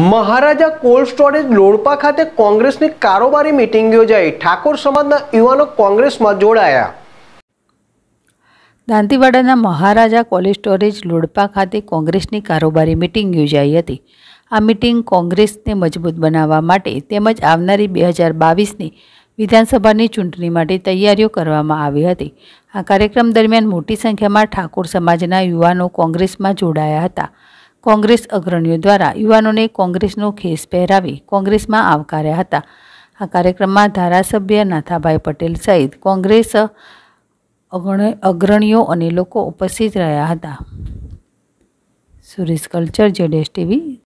મહારાજા cold storage લોડપા ખાતે કોંગ્રેસની કારોબારી મિટિંગ યોજાઈ ઠાકોર સમાજના યુવાનો કોંગ્રેસમાં જોડાયા દાંતીવાડાના મહારાજા કોલ્ડ સ્ટોરેજ લોડપા ખાતે કોંગ્રેસની કારોબારી મિટિંગ યોજાઈ હતી આ મીટિંગ કોંગ્રેસને મજબૂત બનાવવા માટે તેમજ આવનારી બે હજાર બાવીસની વિધાનસભાની ચૂંટણી માટે તૈયારીઓ કરવામાં આવી હતી આ કાર્યક્રમ દરમિયાન મોટી સંખ્યામાં ઠાકોર સમાજના યુવાનો કોંગ્રેસમાં જોડાયા હતા કોંગ્રેસ અગ્રણીઓ દ્વારા યુવાનોને કોંગ્રેસનો ખેસ પહેરાવી કોંગ્રેસમાં આવકાર્યા હતા આ કાર્યક્રમમાં ધારાસભ્ય નાથાભાઈ પટેલ સહિત કોંગ્રેસ અગ્રણીઓ અને લોકો ઉપસ્થિત રહ્યા હતા સુરેશ કલ્ચર જેડેશ ટીવી